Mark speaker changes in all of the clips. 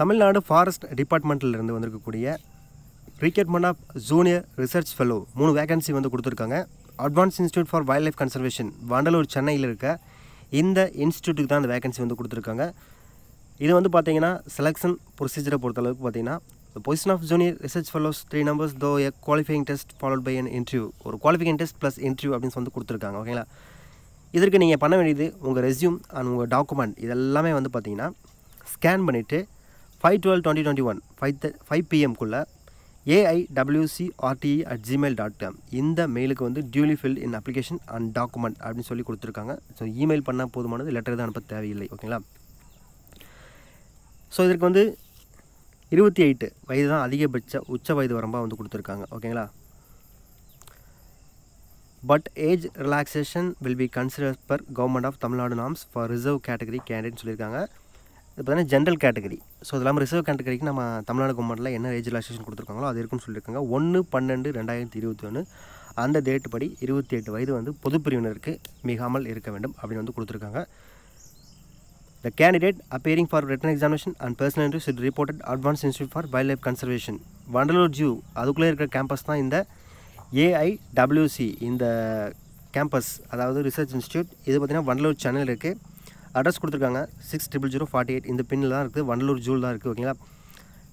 Speaker 1: Tamil Nadu forest இருந்து வந்திருக்கக்கூடிய recruitment of junior research fellow மூணு வேகன்சி வந்து கொடுத்துருக்காங்க advance institute for wildlife conservation Vandalur சென்னையில் இருக்க இந்த இன்ஸ்டியூட்டுக்கு தான் அந்த வேகன்சி வந்து கொடுத்துருக்காங்க இது வந்து பார்த்தீங்கன்னா செலெக்ஷன் ப்ரொசீஜரை பொறுத்தளவுக்கு பார்த்தீங்கன்னா the position of junior research fellows three numbers though a qualifying test followed by an interview ஒரு குவாலிஃபிகிங் டெஸ்ட் ப்ளஸ் இன்டர்வியூ அப்படின்னு வந்து கொடுத்துருக்காங்க ஓகேங்களா இதற்கு நீங்கள் பண்ண வேண்டியது உங்கள் ரெசியூம் அண்ட் உங்கள் டாக்குமெண்ட் இதெல்லாமே வந்து பார்த்தீங்கன்னா ஸ்கேன் பண்ணிவிட்டு five twelve twenty twenty one five five பிஎம்குள்ளே AI WC RTE at Gmail dot com இந்த மெயிலுக்கு வந்து duly fill in application and document அப்படின்னு சொல்லி கொடுத்துருக்காங்க ஸோ இமெயில் பண்ணால் போதுமானது லெட்டர் தான் அனுப்ப தேவையில்லை ஓகேங்களா ஸோ இதற்கு வந்து இருபத்தி எட்டு வயது தான் அதிகபட்ச உச்ச வயது வரம்பாக வந்து கொடுத்துருக்காங்க ஓகேங்களா but age relaxation will be consider per government of Tamil Nadu norms for reserve category கேண்டிடேட்னு சொல்லியிருக்காங்க இது பார்த்தீங்கன்னா ஜென்ரல் கேட்டகரி ஸோ அது இல்லாமல் ரிசர்வ் கேட்டகரிக்கு நம்ம தமிழ்நாடு கவர்மெண்ட்டில் என்ன ஏஜ் ரிலாக்ஸேஷன் கொடுத்துருக்காங்களோ அது இருக்குன்னு சொல்லியிருக்காங்க ஒன்று பன்னெண்டு ரெண்டாயிரத்தி இருபத்தி ஒன்று அந்த டேட் படி இருபத்தி எட்டு வயது வந்து பொதுப்பிரிவினருக்கு மிகாமல் இருக்க வேண்டும் அப்படின்னு வந்து கொடுத்துருக்காங்க the candidate appearing for written examination and personal interview should reported advance institute for wildlife conservation Vandalur zoo அதுக்குள்ளே இருக்கிற கேம்பஸ் தான் இந்த ஏஐடபிள்யூசி இந்த கேம்பஸ் அதாவது ரிசர்ச் இன்ஸ்டியூட் இது பார்த்திங்கன்னா வண்டலூர் சென்னையில் இருக்குது அட்ரஸ் கொடுத்துருக்காங்க six triple zero forty eight இந்த பின்னில் தான் இருக்குது வண்டலூர் ஜூல் தான் இருக்குது ஓகேங்களா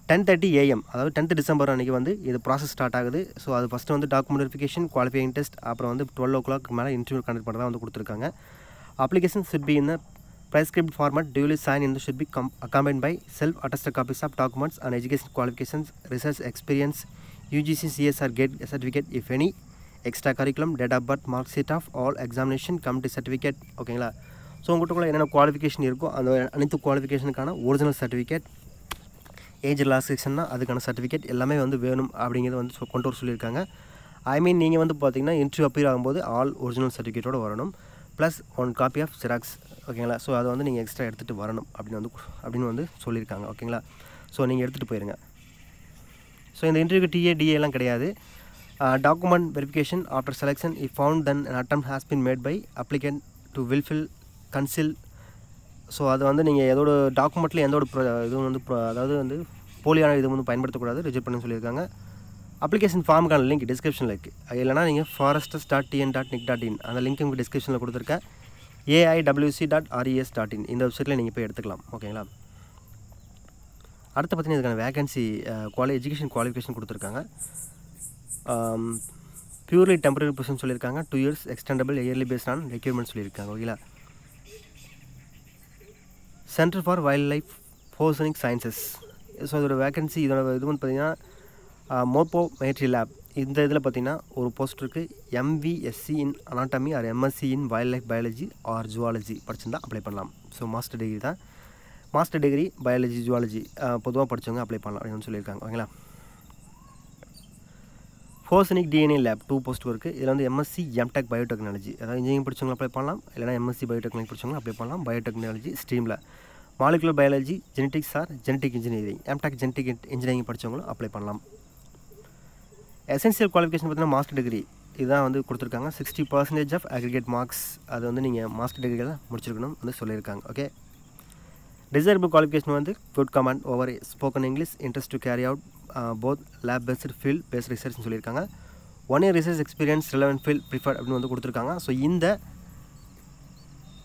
Speaker 1: டென் தேர்ட்டி ஏஎம் அதாவது டென்த் டிசம்பர் அன்றைக்கி வந்து இது ப்ராசஸ் ஸ்டார்ட் ஆகுது ஸோ அது ஃபஸ்ட்டு வந்து டாக்குமெண்ட் வெரிஃபிகேஷன் குவாலிஃபைங் டெஸ்ட் அப்புறம் வந்து டுவெல் ஓ கிளாக் மேலே இன்டர்வியூ கண்டக்ட் பண்ண வந்து கொடுத்துருக்காங்க application should be in prescribed format duly sign இந்த should be come accompany by self attest copies of documents and education qualifications research experience UGC CSR GATE certificate if any extra curriculum date of birth mark sheet of all examination committee certificate ஓகேங்களா so உங்கள்கிட்ட என்னென்ன qualification இருக்கோ அந்த அனைத்து குவாலிஃபிகேஷனுக்கான original certificate age ரிலாக்ஸேஷன்னா அதுக்கான certificate எல்லாமே வந்து வேணும் அப்படிங்கிறத வந்து கொண்டு வர சொல்லியிருக்காங்க ஐ மீன் நீங்கள் வந்து பார்த்தீங்கன்னா இன்ட்ரிவ் அப்பியர் ஆகும்போது ஆல் ஒரிஜினல் சர்டிஃபிகேட்டோடு வரணும் plus one copy of xerox ஓகேங்களா ஸோ அதை வந்து நீங்கள் எக்ஸ்ட்ரா எடுத்துகிட்டு வரணும் அப்படின்னு வந்து அப்படின்னு வந்து சொல்லியிருக்காங்க ஓகேங்களா ஸோ நீங்கள் எடுத்துகிட்டு போயிருங்க ஸோ இந்த இன்டர்வியூ டிஏ டிஏ எல்லாம் கிடையாது document verification after selection if found then an attempt has been made by applicant to wilful conceal so அதை வந்து நீங்கள் எதோட டாக்குமெண்ட்டில் எந்த ஒரு இதுவும் வந்து அதாவது வந்து போலியான இது வந்து பயன்படுத்தக்கூடாது ரிஜெக்ட் பண்ணி சொல்லியிருக்காங்க அப்ளிகேஷன் ஃபார்முக்கான லிங்க் டிஸ்கிரிப்ஷனில் இருக்குது இல்லைனா நீங்கள் forests dot TN dot NIC dot in அந்த லிங்க் உங்களுக்கு டிஸ்கிரிப்ஷனில் கொடுத்துருக்கேன் AIWC dot RES dot in இந்த வெப்சைட்டில் நீங்கள் போய் எடுத்துக்கலாம் ஓகேங்களா அடுத்து பார்த்தீங்கன்னா இதுக்கான வேகன்சி குவாலி எஜுகேஷன் குவாலிஃபிகேஷன் கொடுத்துருக்காங்க ப்யூர்லி டெம்பரரி பர்சன் சொல்லியிருக்காங்க two years extendable yearly based on requirement சொல்லியிருக்காங்க ஓகேங்களா centre for wildlife forensic sciences so இதோட வேகன்சி இதோட இது வந்து பார்த்திங்கன்னா மோப்போ மேட்ரி லேப் இந்த இதில் பார்த்திங்கன்னா ஒரு போஸ்ட் இருக்குது MVSc in anatomy or MSc in wildlife biology or zoology படிச்சிருந்தால் அப்ளை பண்ணலாம் ஸோ மாஸ்டர் டிகிரி தான் மாஸ்டர் டிகிரி பயாலஜி ஜுவாலஜி பொதுவாக படித்தவங்க அப்ளை பண்ணலாம் அப்படின்னு சொல்லியிருக்காங்க ஓகேங்களா ஹோசனிக் DNA lab two post work இதில் வந்து எம்எஸ்சி எம்டெக் பயோடெக்னாலஜி அதாவது இன்ஜினியரிங் படிச்சவங்க அப்ளை பண்ணலாம் இல்லைனா எம்எஸ்சி பயோடெக்னாலஜி படிச்சவங்க அப்ளை பண்ணலாம் பயோடெக்னாலஜி ஸ்ட்ரீமில் molecular biology genetics or genetic engineering MTech genetic engineering படித்தவங்களும் அப்ளை பண்ணலாம் எசென்சியல் குவாலிஃபிகேஷன் பார்த்தீங்கன்னா மாஸ்டர் டிகிரி இதுதான் வந்து கொடுத்துருக்காங்க sixty percentage of aggregate marks அது வந்து நீங்கள் மாஸ்டர் டிகிரியில் முடிச்சிருக்கணும் வந்து சொல்லியிருக்காங்க ஓகே டிசைரபிள் குவாலிஃபிகேஷன் வந்து good command over spoken English interest to carry out both lab based field based ரிசர்ச்னு சொல்லியிருக்காங்க one year research experience relevant field preferred அப்படின்னு வந்து கொடுத்துருக்காங்க ஸோ இந்த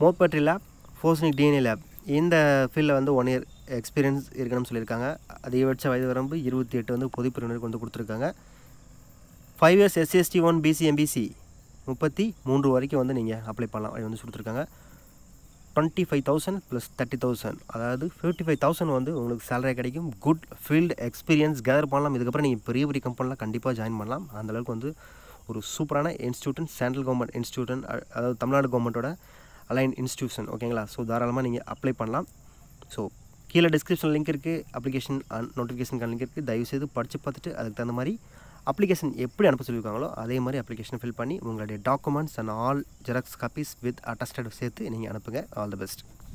Speaker 1: மோட்பட்ரி லேப் ஃபோர்ஸ்னிக் டிஎன்ஏ லேப் இந்த ஃபீல்டில் வந்து ஒன் இயர் எக்ஸ்பீரியன்ஸ் இருக்கணும்னு சொல்லியிருக்காங்க அதிகபட்ச வயது வரம்பு இருபத்தி எட்டு வந்து பிரிவினருக்கு வந்து கொடுத்துருக்காங்க five years SC ST one BC MBC முப்பத்தி மூன்று வரைக்கும் வந்து நீங்கள் அப்ளை பண்ணலாம் அது வந்து கொடுத்துருக்காங்க twenty five thousand plus thirty thousand அதாவது ஃபிஃப்டி ஃபைவ் தௌசண்ட் வந்து உங்களுக்கு சேலரி கிடைக்கும் குட் ஃபீல்டு எக்ஸ்பீரியன்ஸ் கேதர் பண்ணலாம் இதுக்கப்புறம் நீங்கள் பெரிய பெரிய கம்பெனிலாம் கண்டிப்பாக ஜாயின் பண்ணலாம் அந்த அளவுக்கு வந்து ஒரு சூப்பரான இன்ஸ்டியூட்டன் சென்ட்ரல் கவர்மெண்ட் இன்ஸ்டியூட்டன் அதாவது தமிழ்நாடு கவர்மெண்ட்டோட அலைன் இன்ஸ்டியூஷன் ஓகேங்களா ஸோ தாராளமாக நீங்கள் அப்ளை பண்ணலாம் ஸோ கீழே டிஸ்கிரிப்ஷன் லிங்க் இருக்குது அப்ளிகேஷன் அண்ட் நோட்டிஃபிகேஷன் லிங்க் இருக்குது தயவுசெய்து படித்து பார்த்துட்டு அதுக்கு தகுந்த மாதிரி அப்ளிகேஷன் எப்படி அனுப்ப சொல்லியிருக்காங்களோ அதே மாதிரி அப்ளிகேஷன் ஃபில் பண்ணி உங்களுடைய documents and all xerox copies with attested சேர்த்து நீங்கள் அனுப்புங்க ஆல் தி பெஸ்ட்